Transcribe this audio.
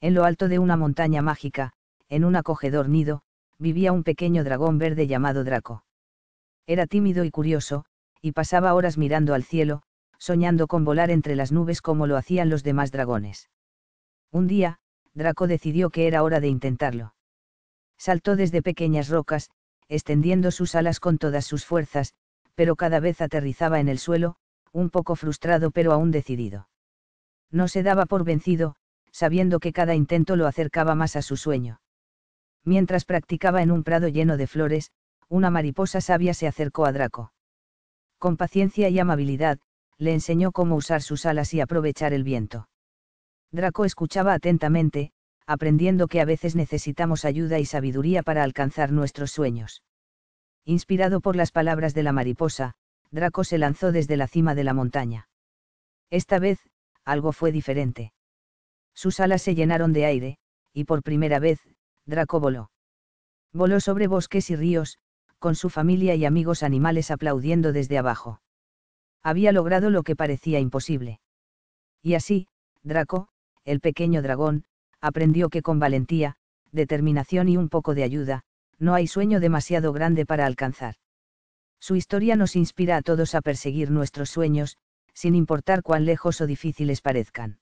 En lo alto de una montaña mágica, en un acogedor nido, vivía un pequeño dragón verde llamado Draco. Era tímido y curioso, y pasaba horas mirando al cielo, soñando con volar entre las nubes como lo hacían los demás dragones. Un día, Draco decidió que era hora de intentarlo. Saltó desde pequeñas rocas, extendiendo sus alas con todas sus fuerzas, pero cada vez aterrizaba en el suelo, un poco frustrado pero aún decidido. No se daba por vencido, sabiendo que cada intento lo acercaba más a su sueño. Mientras practicaba en un prado lleno de flores, una mariposa sabia se acercó a Draco. Con paciencia y amabilidad, le enseñó cómo usar sus alas y aprovechar el viento. Draco escuchaba atentamente, aprendiendo que a veces necesitamos ayuda y sabiduría para alcanzar nuestros sueños. Inspirado por las palabras de la mariposa, Draco se lanzó desde la cima de la montaña. Esta vez, algo fue diferente. Sus alas se llenaron de aire, y por primera vez, Draco voló. Voló sobre bosques y ríos, con su familia y amigos animales aplaudiendo desde abajo. Había logrado lo que parecía imposible. Y así, Draco, el pequeño dragón, aprendió que con valentía, determinación y un poco de ayuda, no hay sueño demasiado grande para alcanzar. Su historia nos inspira a todos a perseguir nuestros sueños, sin importar cuán lejos o difíciles parezcan.